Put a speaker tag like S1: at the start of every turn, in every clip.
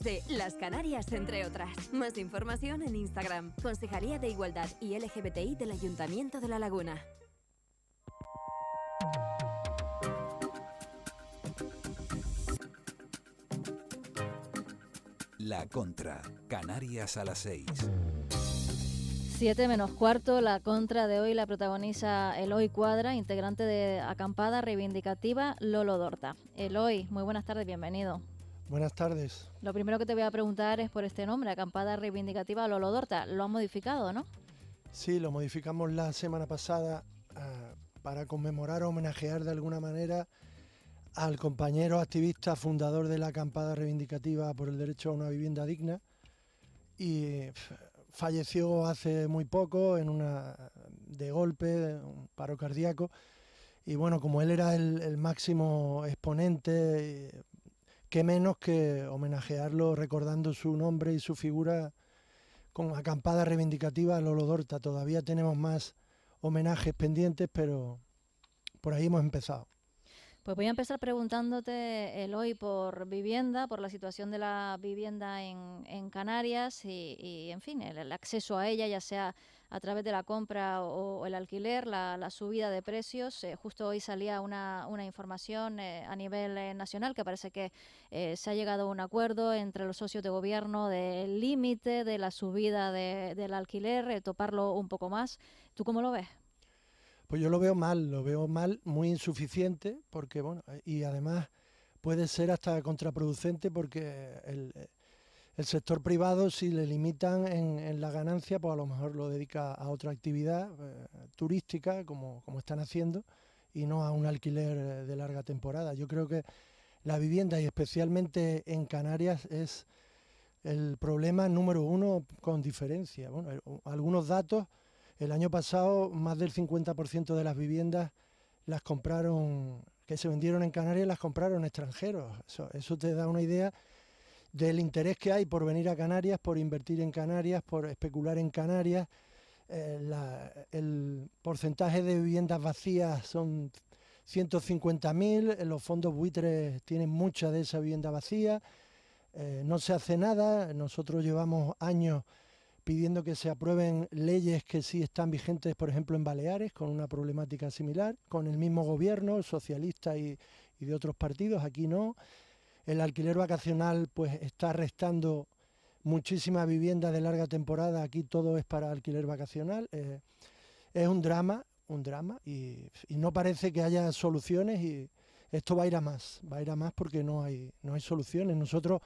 S1: de Las Canarias, entre otras. Más información en Instagram, Consejería de Igualdad y LGBTI del Ayuntamiento de La Laguna. La contra, Canarias a las 6. 7 menos cuarto, la contra de hoy la protagoniza Eloy Cuadra, integrante de Acampada Reivindicativa Lolo Dorta. Eloy, muy buenas tardes, bienvenido.
S2: Buenas tardes.
S1: Lo primero que te voy a preguntar es por este nombre, Acampada Reivindicativa Lolodorta. Lo han modificado, ¿no?
S2: Sí, lo modificamos la semana pasada ah, para conmemorar o homenajear de alguna manera al compañero activista fundador de la Acampada Reivindicativa por el Derecho a una Vivienda Digna. Y falleció hace muy poco en una de golpe, un paro cardíaco. Y bueno, como él era el máximo exponente eh, qué menos que homenajearlo recordando su nombre y su figura con acampada reivindicativa a Lolodorta. Todavía tenemos más homenajes pendientes, pero por ahí hemos empezado.
S1: Pues voy a empezar preguntándote, hoy por vivienda, por la situación de la vivienda en, Canarias y, en fin, el, acceso a ella, ya sea a través de la compra o, el alquiler, la, subida de precios. Eh, justo hoy salía una, información eh, a nivel eh, nacional que parece que se ha llegado a un acuerdo entre los socios de gobierno del límite de la subida del alquiler, toparlo un poco más. ¿Tú cómo lo ves?
S2: Pues yo lo veo mal, lo veo mal, muy insuficiente, porque bueno, eh, y además puede ser hasta contraproducente porque eh, el, sector privado, si le limitan en, en, la ganancia, pues a lo mejor lo dedica a otra actividad eh, turística, como, como están haciendo, y no a un alquiler de larga temporada. Yo creo que la vivienda, y especialmente en Canarias, es el problema número uno con diferencia. Bueno, algunos datos el año pasado más del 50% de las viviendas las compraron, que se vendieron en Canarias, las compraron extranjeros. Eso, te da una idea del interés que hay por venir a Canarias, por invertir en Canarias, por especular en Canarias. Eh, el porcentaje de viviendas vacías son 150.000, eh, los fondos buitres tienen mucha de esa vivienda vacía, eh, no se hace nada, nosotros llevamos años pidiendo que se aprueben leyes que sí están vigentes, por ejemplo, en Baleares, con una problemática similar, con el mismo gobierno, el socialista y, de otros partidos, aquí no. El alquiler vacacional pues está restando muchísimas viviendas de larga temporada, aquí todo es para alquiler vacacional. Eh, es un drama, un drama, y, no parece que haya soluciones y esto va a ir a más, va a ir a más porque no hay, no hay soluciones. Nosotros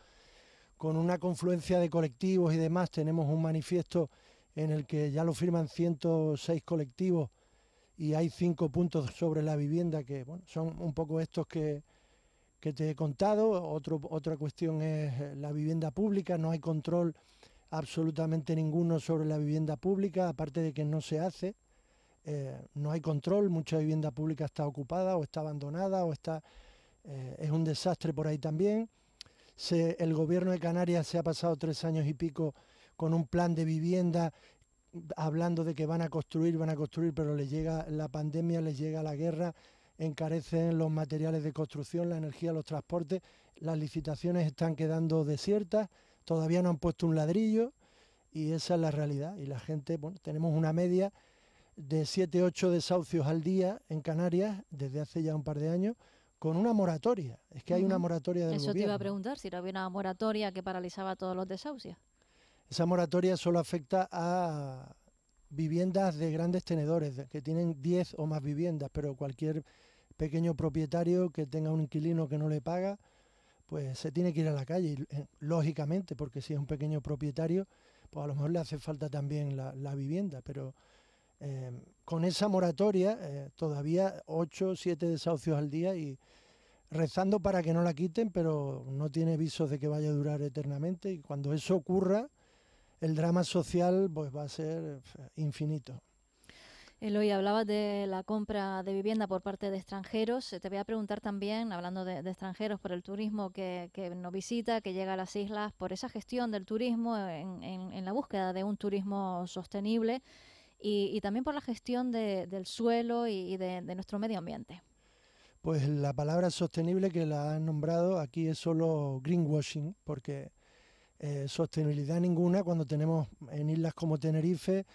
S2: con una confluencia de colectivos y demás. Tenemos un manifiesto en el que ya lo firman 106 colectivos y hay cinco puntos sobre la vivienda que bueno, son un poco estos que, te he contado. otra cuestión es eh, la vivienda pública. No hay control absolutamente ninguno sobre la vivienda pública, aparte de que no se hace. Eh, no hay control, mucha vivienda pública está ocupada o está abandonada o está... Eh, es un desastre por ahí también el gobierno de Canarias se ha pasado tres años y pico con un plan de vivienda hablando de que van a construir, van a construir, pero les llega la pandemia, les llega la guerra, encarecen los materiales de construcción, la energía, los transportes, las licitaciones están quedando desiertas, todavía no han puesto un ladrillo y esa es la realidad. Y la gente, bueno, tenemos una media de 7, 8 desahucios al día en Canarias desde hace ya un par de años con una moratoria. Es que hay una moratoria de Eso Eso te iba a
S1: preguntar, si no había una moratoria que paralizaba todos los desahucios.
S2: Esa moratoria solo afecta a viviendas de grandes tenedores, que tienen 10 o más viviendas, pero cualquier pequeño propietario que tenga un inquilino que no le paga, pues se tiene que ir a la calle, eh, lógicamente, porque si es un pequeño propietario, pues a lo mejor le hace falta también la, la vivienda, pero Em, con esa moratoria, eh, todavía 8 o 7 desahucios al día y rezando para que no la quiten, pero no tiene visos de que vaya a durar eternamente y cuando eso ocurra, el drama social pues va a ser eh, infinito.
S1: Eloy, hablabas de la compra de vivienda por parte de extranjeros. Eh, te voy a preguntar también, hablando de, extranjeros, por el turismo que, que, nos visita, que llega a las islas, por esa gestión del turismo en la búsqueda de un turismo sostenible y, también por la gestión del suelo y, de, nuestro medio ambiente.
S2: Pues la palabra sostenible que la han nombrado aquí es solo greenwashing, porque eh, sostenibilidad ninguna cuando tenemos en islas como Tenerife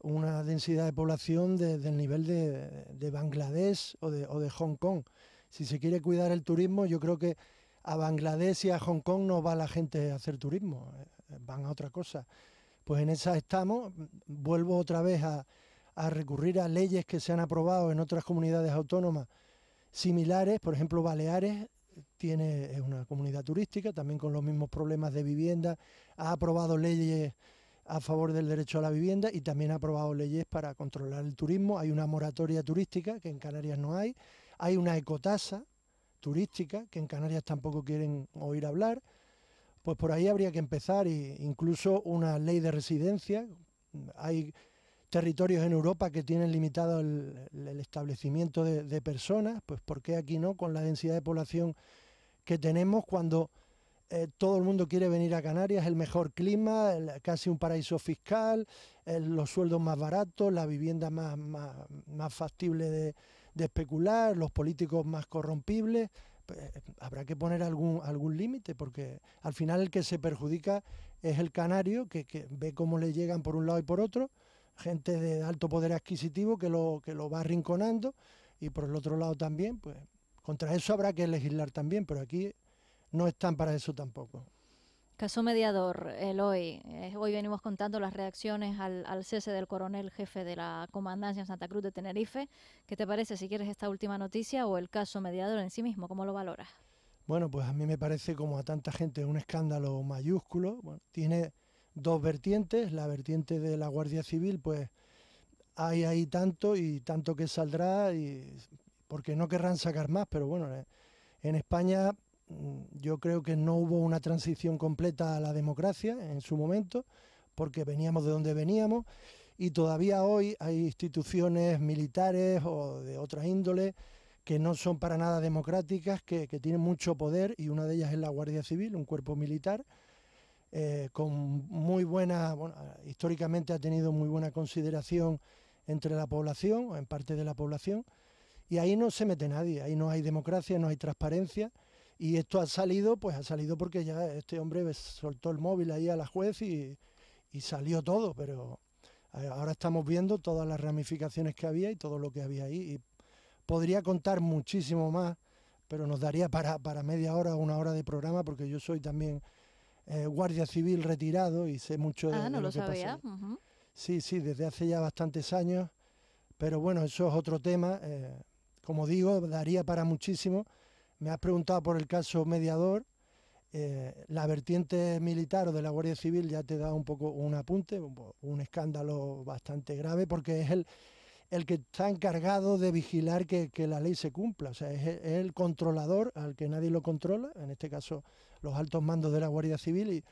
S2: una densidad de población del nivel de, Bangladesh o de, o de, Hong Kong. Si se quiere cuidar el turismo, yo creo que a Bangladesh y a Hong Kong no va la gente a hacer turismo, eh, van a otra cosa. Pues en esa estamos, vuelvo otra vez a, recurrir a leyes que se han aprobado en otras comunidades autónomas similares, por ejemplo Baleares tiene es una comunidad turística también con los mismos problemas de vivienda, ha aprobado leyes a favor del derecho a la vivienda y también ha aprobado leyes para controlar el turismo, hay una moratoria turística que en Canarias no hay, hay una ecotasa turística que en Canarias tampoco quieren oír hablar. Pues por ahí habría que empezar, e incluso una ley de residencia hay territorios en Europa que tienen limitado el, establecimiento de, personas, pues ¿por qué aquí no? Con la densidad de población que tenemos cuando eh, todo el mundo quiere venir a Canarias, el mejor clima, casi un paraíso fiscal, los sueldos más baratos, la vivienda más, factible de especular, los políticos más corrompibles. Pues, eh, habrá que poner algún, algún límite, porque al final el que se perjudica es el canario, que, que, ve cómo le llegan por un lado y por otro, gente de alto poder adquisitivo que lo, que lo va arrinconando, y por el otro lado también, pues contra eso habrá que legislar también, pero aquí no están para eso tampoco.
S1: Caso mediador, Eloy. Eh, hoy venimos contando las reacciones al, cese del coronel jefe de la comandancia en Santa Cruz de Tenerife. ¿Qué te parece si quieres esta última noticia o el caso mediador en sí mismo? ¿Cómo lo valoras?
S2: Bueno, pues a mí me parece como a tanta gente un escándalo mayúsculo. tiene dos vertientes. La vertiente de la Guardia Civil, pues hay ahí tanto y tanto que saldrá y porque no querrán sacar más, pero bueno, eh, en España Mm, yo creo que no hubo una transición completa a la democracia en su momento, porque veníamos de donde veníamos y todavía hoy hay instituciones militares o de otras índole que no son para nada democráticas, que, tienen mucho poder y una de ellas es la Guardia Civil, un cuerpo militar. Eh, con muy buena, bueno, históricamente ha tenido muy buena consideración entre la población, o en parte de la población, y ahí no se mete nadie, ahí no hay democracia, no hay transparencia, y esto ha salido, pues ha salido porque ya este hombre soltó el móvil ahí a la juez y, salió todo, pero eh, ahora estamos viendo todas las ramificaciones que había y todo lo que había ahí. Y podría contar muchísimo más, pero nos daría para, para media hora o una hora de programa, porque yo soy también eh, guardia civil retirado y sé mucho de, ah, no lo, que sabía. Sí, sí, desde hace ya bastantes años, pero bueno, eso es otro tema. Eh, como digo, daría para muchísimo me has preguntado por el caso mediador. Eh, la vertiente militar o de la Guardia Civil ya te da un poco un apunte, un, escándalo bastante grave, porque es el, el que está encargado de vigilar que, la ley se cumpla. O sea, es, el controlador al que nadie lo controla, en este caso los altos mandos de la Guardia Civil. Y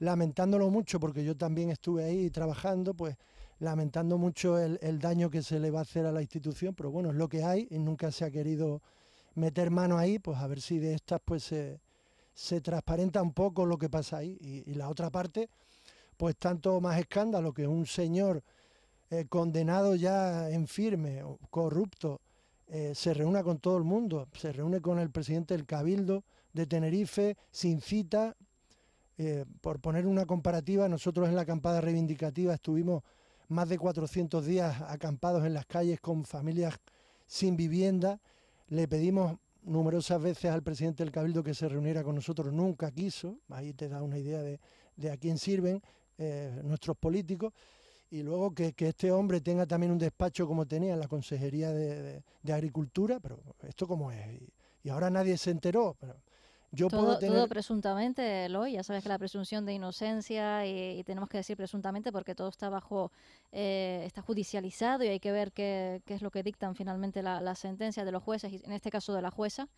S2: lamentándolo mucho, porque yo también estuve ahí trabajando, pues lamentando mucho el, el daño que se le va a hacer a la institución, pero bueno, es lo que hay y nunca se ha querido meter mano ahí, pues a ver si de estas pues se, se transparenta un poco lo que pasa ahí. Y, la otra parte, pues tanto más escándalo que un señor eh, condenado ya en firme, corrupto, eh, se reúna con todo el mundo, se reúne con el presidente del Cabildo de Tenerife, sin cita. Eh, por poner una comparativa, nosotros en la acampada reivindicativa estuvimos más de 400 días acampados en las calles con familias sin vivienda le pedimos numerosas veces al presidente del Cabildo que se reuniera con nosotros, nunca quiso, ahí te da una idea de, a quién sirven eh, nuestros políticos, y luego que, este hombre tenga también un despacho como tenía en la Consejería de, Agricultura, pero esto como es, y, y, ahora nadie se enteró, pero todo, puedo tener... Todo
S1: presuntamente, Eloy, ya sabes que la presunción de inocencia y, tenemos que decir presuntamente porque todo está bajo, eh, está judicializado y hay que ver qué, es lo que dictan finalmente las la sentencias de los jueces, y en este caso de la jueza.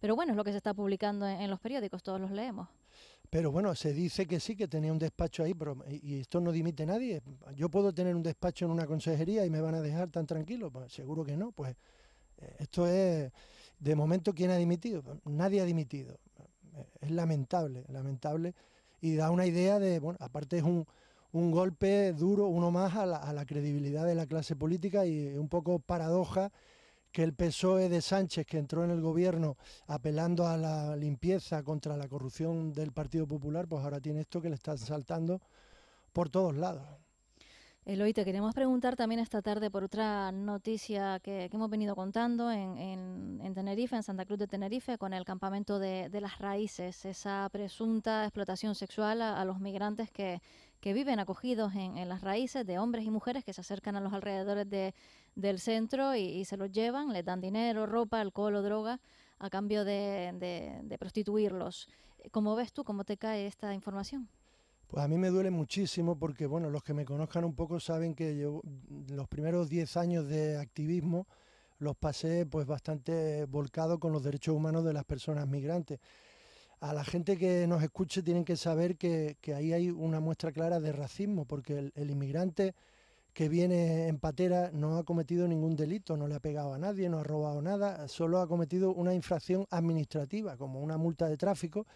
S1: Pero bueno, es lo que se está publicando en, los periódicos, todos los leemos.
S2: Pero bueno, se dice que sí, que tenía un despacho ahí, pero y esto no dimite nadie. Yo puedo tener un despacho en una consejería y me van a dejar tan tranquilo, pues, seguro que no, pues eh, esto es, de momento, ¿quién ha dimitido? Nadie ha dimitido es lamentable, lamentable, y da una idea de, bueno, aparte es un, un golpe duro, uno más, a la, a la credibilidad de la clase política y un poco paradoja que el PSOE de Sánchez, que entró en el gobierno apelando a la limpieza contra la corrupción del Partido Popular, pues ahora tiene esto que le está saltando por todos lados.
S1: Eloy, te queremos preguntar también esta tarde por otra noticia que, hemos venido contando en, Tenerife, en Santa Cruz de Tenerife, con el campamento de, las raíces, esa presunta explotación sexual a, los migrantes que, viven acogidos en, las raíces de hombres y mujeres que se acercan a los alrededores del centro y, se los llevan, les dan dinero, ropa, alcohol o droga a cambio de, de, de prostituirlos. ¿Cómo ves tú, cómo te cae esta información?
S2: Pues a mí me duele muchísimo porque, bueno, los que me conozcan un poco saben que yo los primeros 10 años de activismo los pasé pues bastante volcado con los derechos humanos de las personas migrantes. A la gente que nos escuche tienen que saber que, ahí hay una muestra clara de racismo, porque el, el, inmigrante que viene en patera no ha cometido ningún delito, no le ha pegado a nadie, no ha robado nada, solo ha cometido una infracción administrativa, como una multa de tráfico.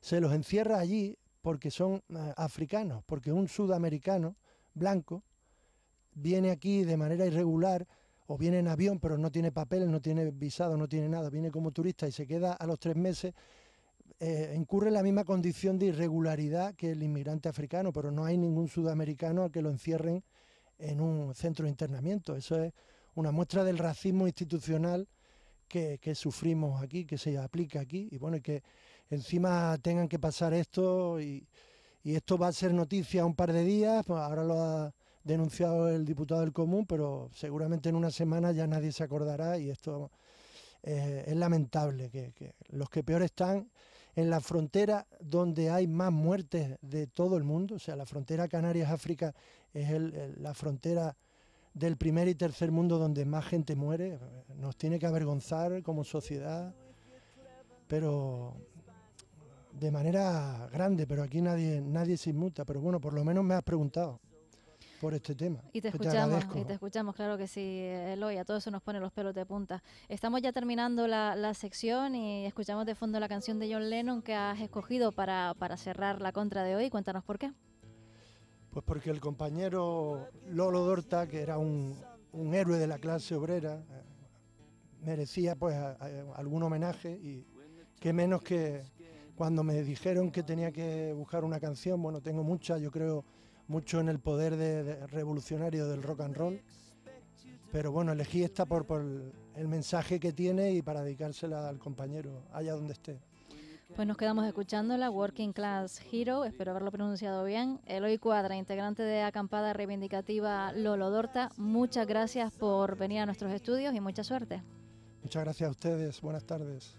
S2: Se los encierra allí, porque son eh, africanos, porque un sudamericano blanco viene aquí de manera irregular o viene en avión pero no tiene papeles, no tiene visado, no tiene nada, viene como turista y se queda a los tres meses, eh, incurre la misma condición de irregularidad que el inmigrante africano, pero no hay ningún sudamericano al que lo encierren en un centro de internamiento. Eso es una muestra del racismo institucional que, sufrimos aquí, que se aplica aquí, y bueno, que encima tengan que pasar esto, y, esto va a ser noticia un par de días, pues ahora lo ha denunciado el diputado del común, pero seguramente en una semana ya nadie se acordará y esto eh, es lamentable, que, los que peor están en la frontera donde hay más muertes de todo el mundo, o sea, la frontera Canarias-África es la frontera del primer y tercer mundo donde más gente muere. Nos tiene que avergonzar como sociedad, pero de manera grande, pero aquí nadie, nadie se inmuta. Pero bueno, por lo menos me has preguntado por este tema. Y te escuchamos, y te
S1: escuchamos, claro que sí, Eloy, a todos eso nos pone los pelos de punta. Estamos ya terminando la, sección y escuchamos de fondo la canción de John Lennon que has escogido para cerrar la contra de hoy. Cuéntanos por qué.
S2: Pues porque el compañero Lolo Dorta, que era un, héroe de la clase obrera, eh, merecía pues algún homenaje y qué menos que cuando me dijeron que tenía que buscar una canción, bueno, tengo mucha, yo creo mucho en el poder de, revolucionario del rock and roll, pero bueno, elegí esta por, el mensaje que tiene y para dedicársela al compañero, allá donde esté.
S1: Pues nos quedamos escuchando la Working Class Hero, espero haberlo pronunciado bien. Eloy Cuadra, integrante de Acampada Reivindicativa Lolo Dorta, muchas gracias por venir a nuestros estudios y mucha suerte.
S2: Muchas gracias a ustedes, buenas tardes.